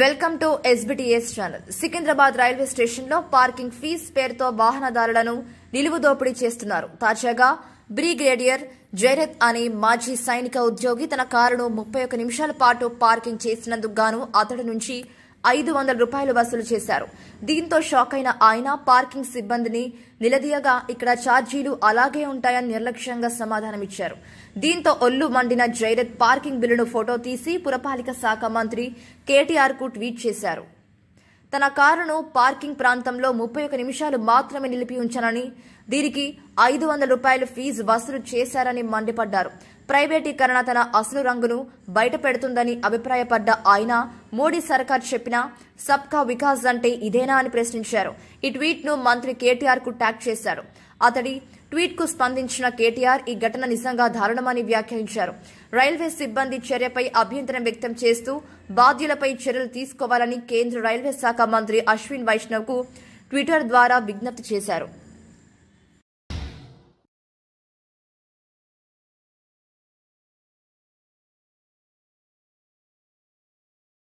welcome to SBTS channel Secunderabad railway స్టేషన్లో parking fees పేరుతో వాహనదారులను నిలువు దోపిడీ చేస్తున్నారు తాజాగా బ్రిగేడియర్ జయరత్ అనే మాజీ సైనిక ఉద్యోగి తన కారును ముప్పై ఒక్క నిమిషాల పాటు పార్కింగ్ చేసినందుకు గాను అతడి నుంచి ఐదు వందల రూపాయలు వసూలు చేశారు దీంతో షాక్ అయిన ఆయన పార్కింగ్ సిబ్బందిని నిలదీయగా ఇక్కడ ఛార్జీలు అలాగే ఉంటాయని నిర్లక్ష్యంగా సమాధానమిచ్చారు దీంతో ఒల్లు మండిన జైరత్ పార్కింగ్ బిల్లును ఫోటో తీసి పురపాలిక శాఖ మంత్రి కేటీఆర్కు ట్వీట్ చేశారు తన కారును పార్కింగ్ ప్రాంతంలో ముప్పై ఒక నిమిషాలు మాత్రమే నిలిపి ఉంచానని దీనికి ఐదు వందల రూపాయలు ఫీజు వసూలు చేశారని మండిపడ్డారు ప్రైవేటీకరణ తన అసలు రంగును బయట పెడుతుందని అభిప్రాయపడ్డ ఆయన మోడీ సర్కార్ చెప్పిన సబ్కా వికాస్ అంటే ఇదేనా అని ప్రశ్నించారు ఈ ట్వీట్ను మంత్రి కేటీఆర్కు ట్యాగ్ చేశారు అతడి ట్వీట్కు స్పందించిన కేటీఆర్ ఈ ఘటన నిజంగా దారుణమని వ్యాఖ్యానించారు రైల్వే సిబ్బంది చర్యపై అభ్యంతరం వ్యక్తం చేస్తూ బాధ్యులపై చర్యలు తీసుకోవాలని కేంద్ర రైల్వే శాఖ మంత్రి అశ్విన్ వైష్ణవ్కు ట్విట్టర్ ద్వారా విజ్ఞప్తి చేశారు